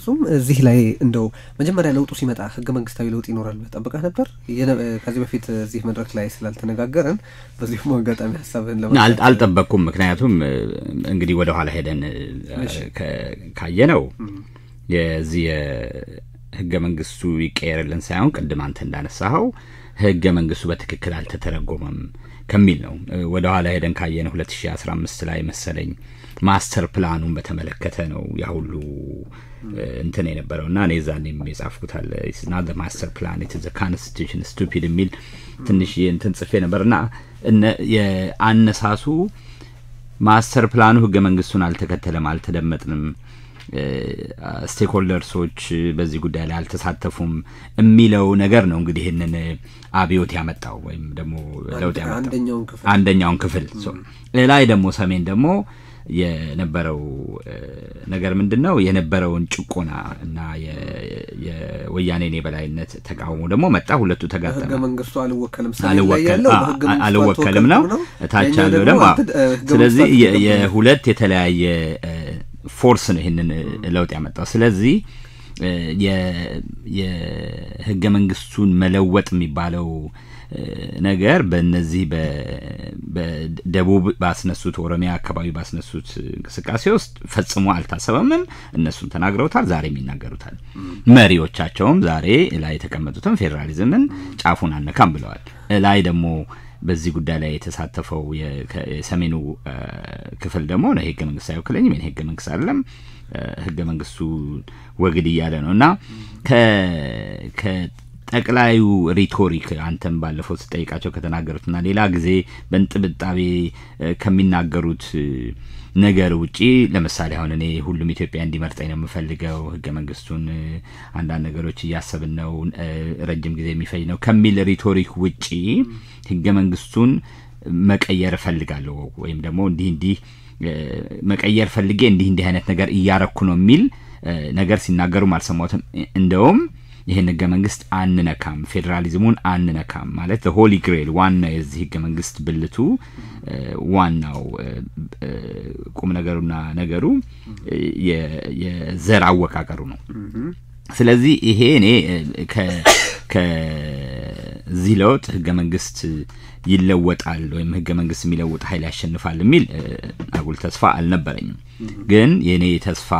በፍጹም እዚህ ላይ እንደው መጀመሪያ ለውጡ ሲመጣ ህገ መንግስታዊ ለውጥ ይኖራል ጠብቀህ ነበር? ከዚህ በፊት እዚህ መድረክ ላይ ስላልተነጋገርን በዚሁም አጋጣሚ ሀሳብን አልጠበቅኩም። ምክንያቱም እንግዲህ ወደኋላ ሄደን ካየነው የዚህ የህገ መንግስቱ ይቀየርልን ሳይሆን ቅድም አንተ እንዳነሳኸው ህገ መንግስቱ በትክክል አልተተረጎመም ከሚል ነው። ወደኋላ ሄደን ካየን 2015 ላይ መሰለኝ ማስተር ፕላኑን በተመለከተ ነው ያ ሁሉ እንትን የነበረው እና እኔ ዛኔም የጻፍኩታል ስና ማስተር ፕላን ኢትዝ ካንስቲቱሽን ስቱፒድ የሚል ትንሽ እንትን ጽፌ ነበር እና የአነሳሱ ማስተር ፕላኑ ህገ መንግስቱን አልተከተለም፣ አልተደመጥንም ስቴክሆልደርሶች በዚህ ጉዳይ ላይ አልተሳተፉም የሚለው ነገር ነው እንግዲህ ይህንን አብዮት ያመጣው ወይም ደግሞ ለውጥ ያመጣው አንደኛውን ክፍል ላይ ደግሞ ሰሜን ደግሞ የነበረው ነገር ምንድን ነው? የነበረውን ጭቆና እና የወያኔን የበላይነት ተቃውሞ ደግሞ መጣ። ሁለቱ ተጋጠመ። አልወከልም ነው፣ ታች ደግሞ። ስለዚህ የሁለት የተለያየ ፎርስ ነው ይህንን ለውጥ ያመጣው። ስለዚህ የህገ መንግስቱን መለወጥ የሚባለው ነገር በነዚህ በደቡብ ባስነሱት ኦሮሚያ አካባቢ ባስነሱት እንቅስቃሴ ውስጥ ፈጽሞ አልታሰበምም። እነሱም ተናግረውታል፣ ዛሬም ይናገሩታል። መሪዎቻቸውም ዛሬ ላይ የተቀመጡትም ፌዴራሊዝምን ጫፉን አነካም ብለዋል። ላይ ደግሞ በዚህ ጉዳይ ላይ የተሳተፈው የሰሜኑ ክፍል ደግሞ ነው ህገ መንግስት አይወክለኝም ይሄን ህገ መንግስት አይደለም ህገ መንግስቱ ወግድ እያለ ነው እና ጠቅላዩ ሪቶሪክ አንተም ባለፈው ስጠይቃቸው ከተናገሩትና ሌላ ጊዜ በንጥብጣቤ ከሚናገሩት ነገር ውጪ ለምሳሌ አሁን እኔ ሁሉም ኢትዮጵያ እንዲመርጠኝ ነው የምፈልገው፣ ህገ መንግስቱን አንዳንድ ነገሮች እያሰብን ነው፣ ረጅም ጊዜ የሚፈጅ ነው ከሚል ሪቶሪክ ውጪ ህገ መንግስቱን መቀየር እፈልጋለሁ ወይም ደግሞ እንዲህ እንዲህ መቀየር ፈልጌ እንዲህ እንዲህ አይነት ነገር እያረኩ ነው የሚል ነገር ሲናገሩም አልሰማሁትም። እንደውም ይህን ህገ መንግስት አንነካም፣ ፌዴራሊዝሙን አንነካም ማለት ሆሊ ግሬል ዋና የዚህ ህገ መንግስት ብልቱ ዋናው ቁም ነገሩና ነገሩ የዘር አወቃቀሩ ነው። ስለዚህ ይሄ እኔ ከዚህ ለውጥ ህገ መንግስት ይለወጣል ወይም ህገ መንግስት የሚለውጥ ኃይል ያሸንፋል የሚል አጉል ተስፋ አልነበረኝም። ግን የእኔ ተስፋ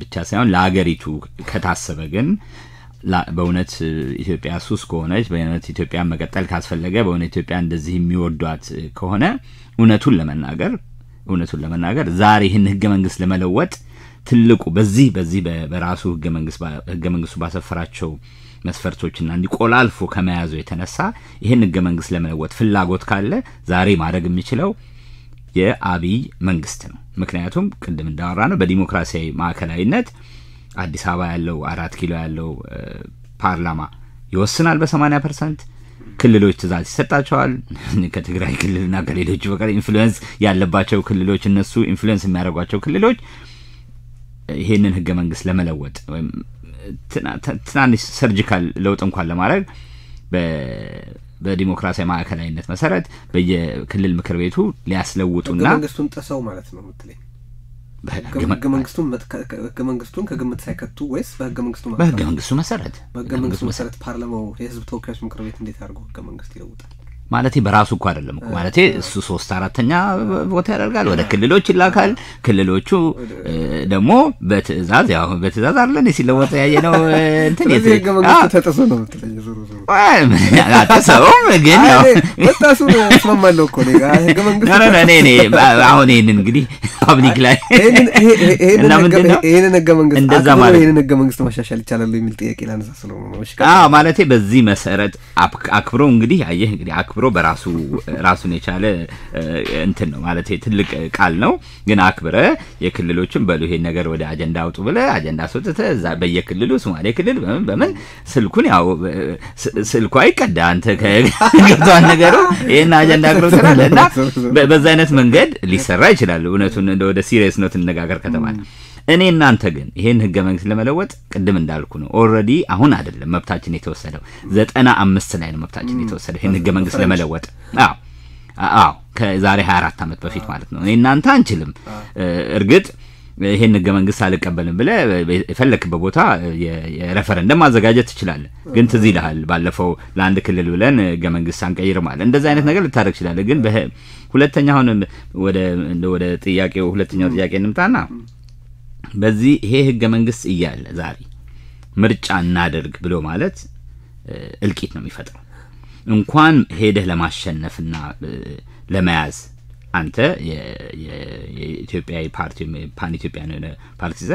ብቻ ሳይሆን ለሀገሪቱ ከታሰበ ግን በእውነት ኢትዮጵያ ሱስ ከሆነች በእውነት ኢትዮጵያ መቀጠል ካስፈለገ በእውነት ኢትዮጵያ እንደዚህ የሚወዷት ከሆነ እውነቱን ለመናገር እውነቱን ለመናገር ዛሬ ይህን ህገ መንግስት ለመለወጥ ትልቁ በዚህ በዚህ በራሱ ህገ መንግስቱ ባሰፈራቸው መስፈርቶችና እንዲቆላልፎ ከመያዙ የተነሳ ይህን ህገ መንግስት ለመለወጥ ፍላጎት ካለ ዛሬ ማድረግ የሚችለው የአብይ መንግስት ነው። ምክንያቱም ቅድም እንዳወራ ነው በዲሞክራሲያዊ ማዕከላዊነት አዲስ አበባ ያለው አራት ኪሎ ያለው ፓርላማ ይወስናል በሰማኒያ ፐርሰንት ክልሎች ትእዛዝ ይሰጣቸዋል። ከትግራይ ክልልና ከሌሎች በቀር ኢንፍሉዌንስ ያለባቸው ክልሎች እነሱ ኢንፍሉዌንስ የሚያደርጓቸው ክልሎች ይሄንን ህገ መንግስት ለመለወጥ ወይም ትናንሽ ሰርጂካል ለውጥ እንኳን ለማድረግ በዲሞክራሲያዊ ማዕከላዊነት መሰረት በየክልል ምክር ቤቱ ሊያስለውጡና መንግስቱን ጥሰው ማለት ነው ምትለኝ ህገ መንግስቱን ህገ መንግስቱን ከግምት ሳይከቱ ወይስ በህገ መንግስቱ በህገ መንግስቱ መሰረት በህገ መንግስቱ መሰረት ፓርላማው የህዝብ ተወካዮች ምክር ቤት እንዴት አድርጎ ህገ መንግስት ይለውጣል? ማለት በራሱ እኮ አይደለም እኮ ማለት እሱ ሶስት አራተኛ ቦታ ያደርጋል፣ ወደ ክልሎች ይላካል። ክልሎቹ ደግሞ በትእዛዝ ያው በትእዛዝ አለን ሲለወጥ ያየ ነው። እንትን ተጥሶ ነው የምትለኝ? ዞሮ ዞሮ አጥሰውም ግን ያው መጣሱ ነው እስማማለሁ እኮ እኔ አሁን ይህን እንግዲህ ፓብሊክ ላይ ይህንን ህገ መንግስት እንደዛ ማለት ማሻሻል ይቻላል የሚል ጥያቄ ላነሳ ስለሆነ ማለት በዚህ መሰረት አክብሮ እንግዲህ አየህ እንግዲህ አክብሮ በራሱ ራሱን የቻለ እንትን ነው ማለት ትልቅ ቃል ነው። ግን አክብረ የክልሎችን በሉ ይሄን ነገር ወደ አጀንዳ አውጡ ብለ አጀንዳ አስወጥተ እዛ በየክልሉ ሶማሌ ክልል በምን በምን ስልኩን ያው ስልኩ አይቀዳ አንተ ገብቷል ነገሩ ይህን አጀንዳ አክብሮ ትላለህ እና በዛ አይነት መንገድ ሊሰራ ይችላል እውነቱን እንደ ወደ ሲሪየስ ኖት እንነጋገር ከተባለ እኔ እናንተ ግን ይሄን ህገ መንግስት ለመለወጥ ቅድም እንዳልኩ ነው ኦልሬዲ አሁን አይደለም መብታችን የተወሰደው ዘጠና አምስት ላይ ነው መብታችን የተወሰደው ይሄን ህገ መንግስት ለመለወጥ አዎ አዎ ከዛሬ 24 ዓመት በፊት ማለት ነው። እናንተ አንችልም እርግጥ ይሄን ህገ መንግስት አልቀበልም ብለ የፈለክበት ቦታ የረፈረንደም ማዘጋጀት ትችላለህ። ግን ትዝ ይልሃል ባለፈው ለአንድ ክልል ብለን ህገ መንግስት አንቀይር አለ። እንደዚህ አይነት ነገር ልታደርግ ትችላለህ። ግን ሁለተኛ አሁን ወደ ጥያቄው ሁለተኛው ጥያቄ እንምጣና በዚህ ይሄ ህገ መንግስት እያለ ዛሬ ምርጫ እናደርግ ብሎ ማለት እልቂት ነው የሚፈጥረው። እንኳን ሄደህ ለማሸነፍና ለመያዝ አንተ የኢትዮጵያ ፓርቲ ፓን ኢትዮጵያ ፓርቲ ዘ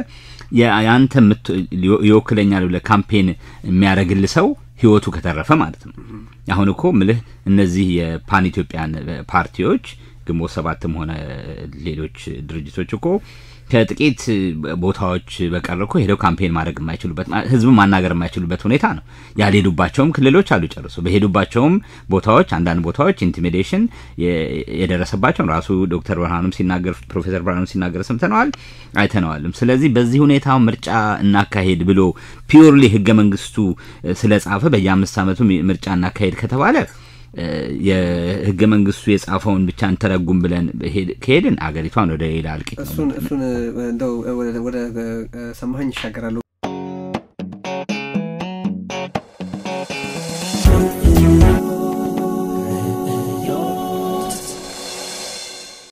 የአንተ ይወክለኛል ብለህ ካምፔን የሚያደረግል ሰው ህይወቱ ከተረፈ ማለት ነው። አሁን እኮ ምልህ እነዚህ የፓን ኢትዮጵያን ፓርቲዎች ግንቦት ሰባትም ሆነ ሌሎች ድርጅቶች እኮ ከጥቂት ቦታዎች በቀር እኮ ሄደው ካምፔን ማድረግ የማይችሉበት ህዝብ ማናገር የማይችሉበት ሁኔታ ነው። ያልሄዱባቸውም ክልሎች አሉ ጨርሶ። በሄዱባቸውም ቦታዎች አንዳንድ ቦታዎች ኢንቲሚዴሽን የደረሰባቸው ራሱ ዶክተር ብርሃኑም ሲናገር ፕሮፌሰር ብርሃኑም ሲናገር ሰምተነዋል፣ አይተነዋልም። ስለዚህ በዚህ ሁኔታ ምርጫ እናካሄድ ብሎ ፒዮርሊ ህገ መንግስቱ ስለጻፈ በየአምስት ዓመቱ ምርጫ እናካሄድ ከተባለ የህገ መንግስቱ የጻፈውን ብቻ እንተረጉም ብለን ከሄድን አገሪቷን ወደ ሌላ እልቂት ነው። እሱን እንደው ወደ ሰማኸኝ ይሻገራሉ።